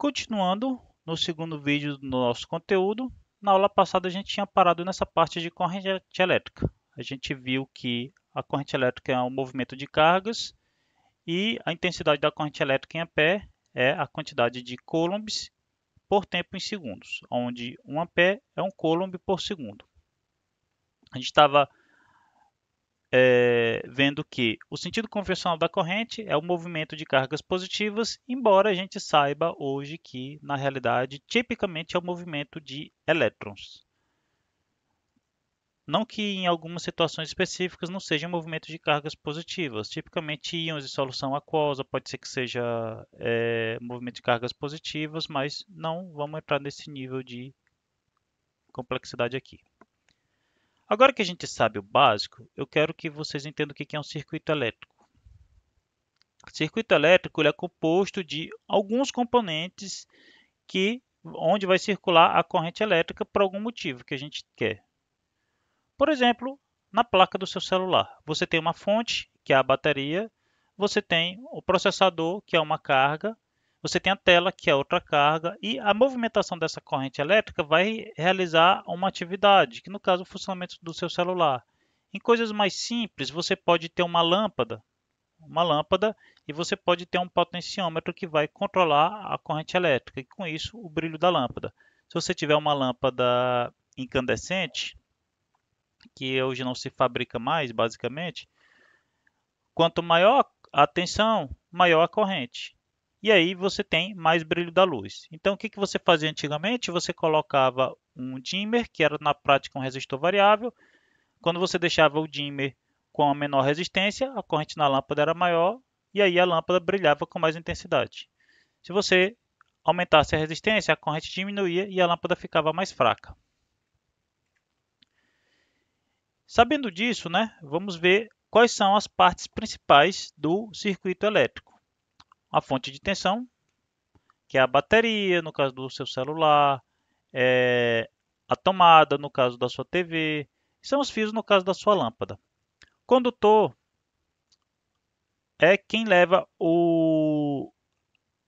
Continuando no segundo vídeo do nosso conteúdo, na aula passada a gente tinha parado nessa parte de corrente é-, elétrica. A gente viu que a corrente elétrica é um movimento de cargas e a intensidade da corrente elétrica em ampé é a quantidade de coulombs por tempo em segundos, onde 1 ampere é 1 coulomb por segundo. A gente estava é, vendo que o sentido convencional da corrente é o movimento de cargas positivas, embora a gente saiba hoje que, na realidade, tipicamente é o movimento de elétrons. Não que em algumas situações específicas não seja um movimento de cargas positivas. Tipicamente íons de solução aquosa, pode ser que seja é, movimento de cargas positivas, mas não vamos entrar nesse nível de complexidade aqui. Agora que a gente sabe o básico, eu quero que vocês entendam o que é um circuito elétrico. O circuito elétrico é composto de alguns componentes que, onde vai circular a corrente elétrica por algum motivo que a gente quer. Por exemplo, na placa do seu celular, você tem uma fonte, que é a bateria, você tem o processador, que é uma carga, você tem a tela, que é outra carga, e a movimentação dessa corrente elétrica vai realizar uma atividade, que no caso é o funcionamento do seu celular. Em coisas mais simples, você pode ter uma lâmpada, uma lâmpada, e você pode ter um potenciômetro que vai controlar a corrente elétrica, e com isso o brilho da lâmpada. Se você tiver uma lâmpada incandescente, que hoje não se fabrica mais, basicamente, quanto maior a tensão, maior a corrente e aí você tem mais brilho da luz. Então, o que, que você fazia antigamente? Você colocava um dimmer, que era na prática um resistor variável. Quando você deixava o dimmer com a menor resistência, a corrente na lâmpada era maior e aí a lâmpada brilhava com mais intensidade. Se você aumentasse a resistência, a corrente diminuía e a lâmpada ficava mais fraca. Sabendo disso, né, vamos ver quais são as partes principais do circuito elétrico a fonte de tensão, que é a bateria, no caso do seu celular, é a tomada, no caso da sua TV, são os fios, no caso da sua lâmpada. Condutor é quem leva o,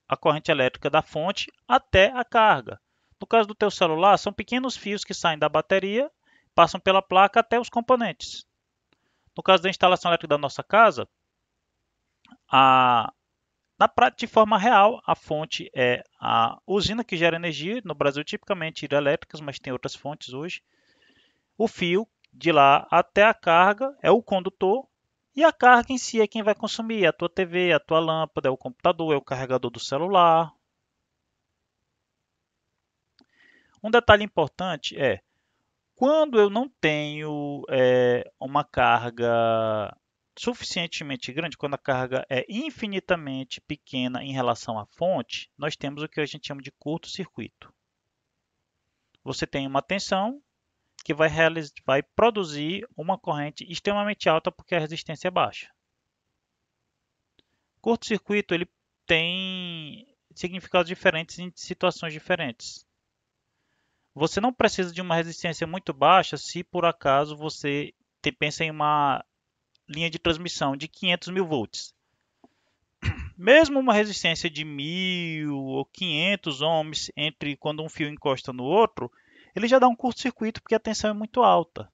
a corrente elétrica da fonte até a carga. No caso do teu celular, são pequenos fios que saem da bateria, passam pela placa até os componentes. No caso da instalação elétrica da nossa casa, a, na prática, de forma real, a fonte é a usina que gera energia, no Brasil tipicamente hidrelétricas, mas tem outras fontes hoje. O fio de lá até a carga é o condutor e a carga em si é quem vai consumir, a tua TV, a tua lâmpada, é o computador, é o carregador do celular. Um detalhe importante é, quando eu não tenho é, uma carga suficientemente grande, quando a carga é infinitamente pequena em relação à fonte, nós temos o que a gente chama de curto-circuito. Você tem uma tensão que vai, vai produzir uma corrente extremamente alta porque a resistência é baixa. Curto-circuito ele tem significados diferentes em situações diferentes. Você não precisa de uma resistência muito baixa se por acaso você te, pensa em uma linha de transmissão de 500 mil volts. Mesmo uma resistência de 1000 ou 500 ohms entre quando um fio encosta no outro, ele já dá um curto-circuito porque a tensão é muito alta.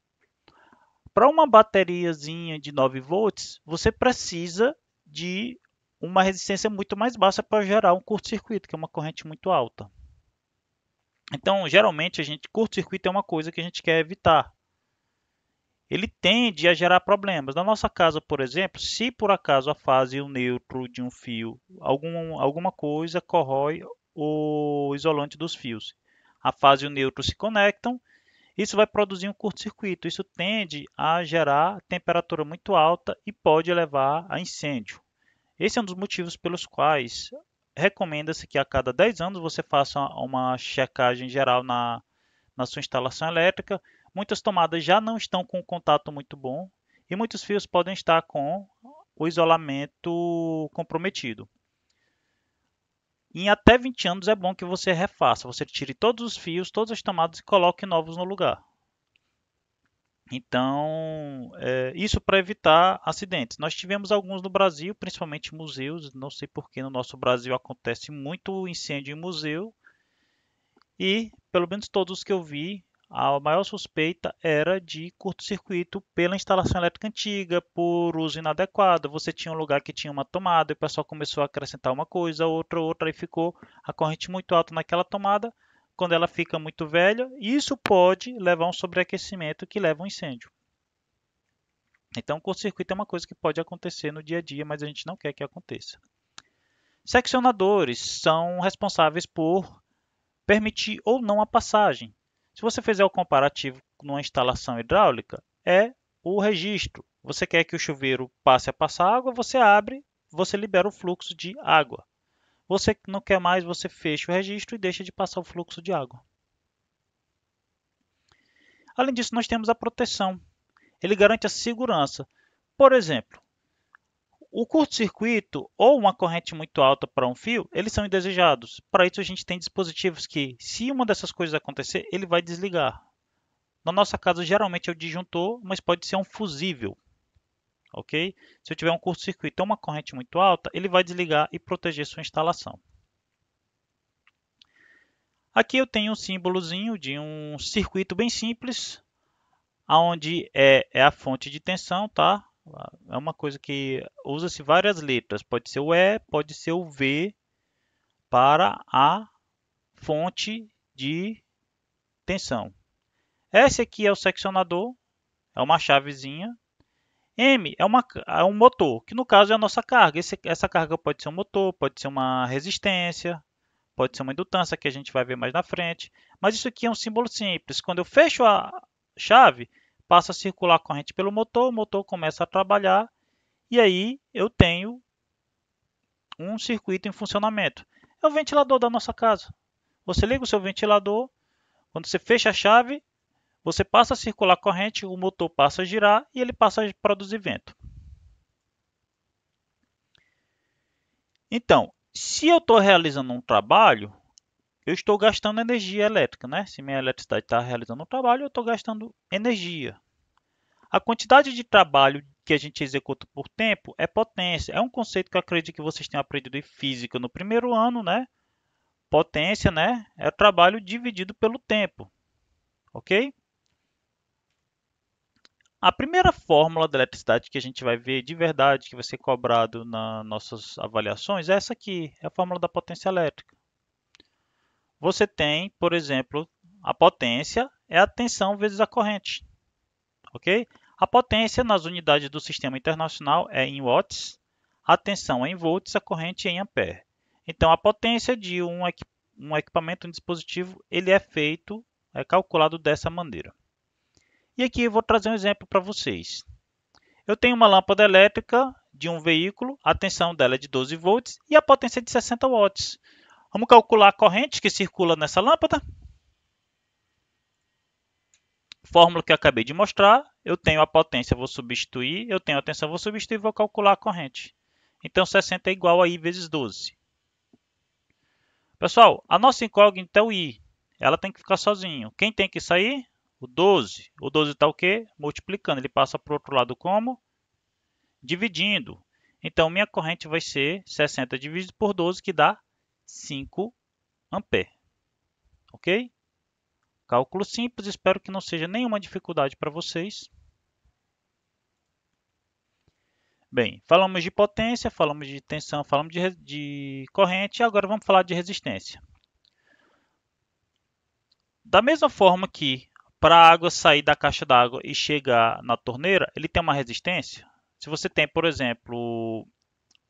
Para uma bateriazinha de 9 volts, você precisa de uma resistência muito mais baixa para gerar um curto-circuito, que é uma corrente muito alta. Então, geralmente, a gente curto-circuito é uma coisa que a gente quer evitar ele tende a gerar problemas. Na nossa casa, por exemplo, se por acaso a fase e o neutro de um fio, algum, alguma coisa corrói o isolante dos fios. A fase e o neutro se conectam, isso vai produzir um curto-circuito. Isso tende a gerar temperatura muito alta e pode levar a incêndio. Esse é um dos motivos pelos quais recomenda-se que a cada 10 anos você faça uma checagem geral na, na sua instalação elétrica Muitas tomadas já não estão com contato muito bom e muitos fios podem estar com o isolamento comprometido. Em até 20 anos é bom que você refaça, você tire todos os fios, todas as tomadas e coloque novos no lugar. Então, é, isso para evitar acidentes. Nós tivemos alguns no Brasil, principalmente museus. Não sei porque no nosso Brasil acontece muito incêndio em museu. E, pelo menos todos que eu vi, a maior suspeita era de curto-circuito pela instalação elétrica antiga, por uso inadequado. Você tinha um lugar que tinha uma tomada e o pessoal começou a acrescentar uma coisa, outra, outra, e ficou a corrente muito alta naquela tomada. Quando ela fica muito velha, isso pode levar a um sobreaquecimento que leva a um incêndio. Então, curto-circuito é uma coisa que pode acontecer no dia a dia, mas a gente não quer que aconteça. Seccionadores são responsáveis por permitir ou não a passagem. Se você fizer o comparativo numa instalação hidráulica, é o registro. Você quer que o chuveiro passe a passar água, você abre, você libera o fluxo de água. Você não quer mais, você fecha o registro e deixa de passar o fluxo de água. Além disso, nós temos a proteção. Ele garante a segurança. Por exemplo, o curto-circuito ou uma corrente muito alta para um fio, eles são indesejados. Para isso a gente tem dispositivos que, se uma dessas coisas acontecer, ele vai desligar. Na nossa casa geralmente é o disjuntor, mas pode ser um fusível, ok? Se eu tiver um curto-circuito ou uma corrente muito alta, ele vai desligar e proteger sua instalação. Aqui eu tenho um símbolozinho de um circuito bem simples, onde é, é a fonte de tensão, tá? É uma coisa que usa-se várias letras. Pode ser o E, pode ser o V para a fonte de tensão. Esse aqui é o seccionador, é uma chavezinha. M é, uma, é um motor, que no caso é a nossa carga. Esse, essa carga pode ser um motor, pode ser uma resistência, pode ser uma indutância, que a gente vai ver mais na frente. Mas isso aqui é um símbolo simples. Quando eu fecho a chave, passa a circular corrente pelo motor, o motor começa a trabalhar e aí eu tenho um circuito em funcionamento. É o ventilador da nossa casa. Você liga o seu ventilador, quando você fecha a chave, você passa a circular corrente, o motor passa a girar e ele passa a produzir vento. Então, se eu estou realizando um trabalho, eu estou gastando energia elétrica, né? Se minha eletricidade está realizando um trabalho, eu estou gastando energia. A quantidade de trabalho que a gente executa por tempo é potência. É um conceito que eu acredito que vocês tenham aprendido em física no primeiro ano, né? Potência, né? É trabalho dividido pelo tempo, ok? A primeira fórmula da eletricidade que a gente vai ver de verdade, que vai ser cobrado nas nossas avaliações, é essa aqui, é a fórmula da potência elétrica você tem, por exemplo, a potência é a tensão vezes a corrente. Ok? A potência nas unidades do sistema internacional é em watts, a tensão é em volts, a corrente é em ampere. Então, a potência de um, equi um equipamento, um dispositivo, ele é feito, é calculado dessa maneira. E aqui eu vou trazer um exemplo para vocês. Eu tenho uma lâmpada elétrica de um veículo, a tensão dela é de 12 volts e a potência é de 60 watts. Vamos calcular a corrente que circula nessa lâmpada. Fórmula que acabei de mostrar. Eu tenho a potência, vou substituir. Eu tenho a tensão, vou substituir. Vou calcular a corrente. Então, 60 é igual a I vezes 12. Pessoal, a nossa incógnita é o I. Ela tem que ficar sozinho. Quem tem que sair? O 12. O 12 está o quê? Multiplicando. Ele passa para o outro lado como? Dividindo. Então, minha corrente vai ser 60 dividido por 12, que dá 5 ampere. Ok? Cálculo simples, espero que não seja nenhuma dificuldade para vocês. Bem, falamos de potência, falamos de tensão, falamos de, de corrente, agora vamos falar de resistência. Da mesma forma que para a água sair da caixa d'água e chegar na torneira, ele tem uma resistência. Se você tem, por exemplo,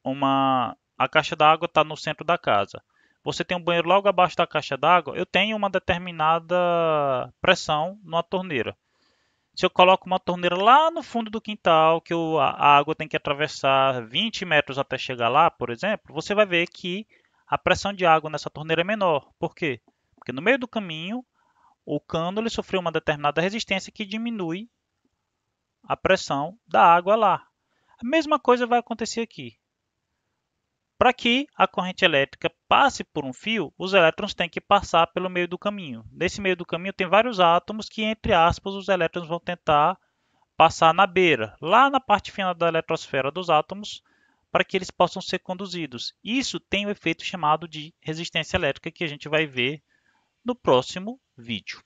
uma a caixa d'água está no centro da casa. Você tem um banheiro logo abaixo da caixa d'água. Eu tenho uma determinada pressão numa torneira. Se eu coloco uma torneira lá no fundo do quintal, que a água tem que atravessar 20 metros até chegar lá, por exemplo, você vai ver que a pressão de água nessa torneira é menor. Por quê? Porque no meio do caminho, o cano ele sofreu uma determinada resistência que diminui a pressão da água lá. A mesma coisa vai acontecer aqui. Para que a corrente elétrica passe por um fio, os elétrons têm que passar pelo meio do caminho. Nesse meio do caminho tem vários átomos que, entre aspas, os elétrons vão tentar passar na beira, lá na parte final da eletrosfera dos átomos, para que eles possam ser conduzidos. Isso tem o um efeito chamado de resistência elétrica que a gente vai ver no próximo vídeo.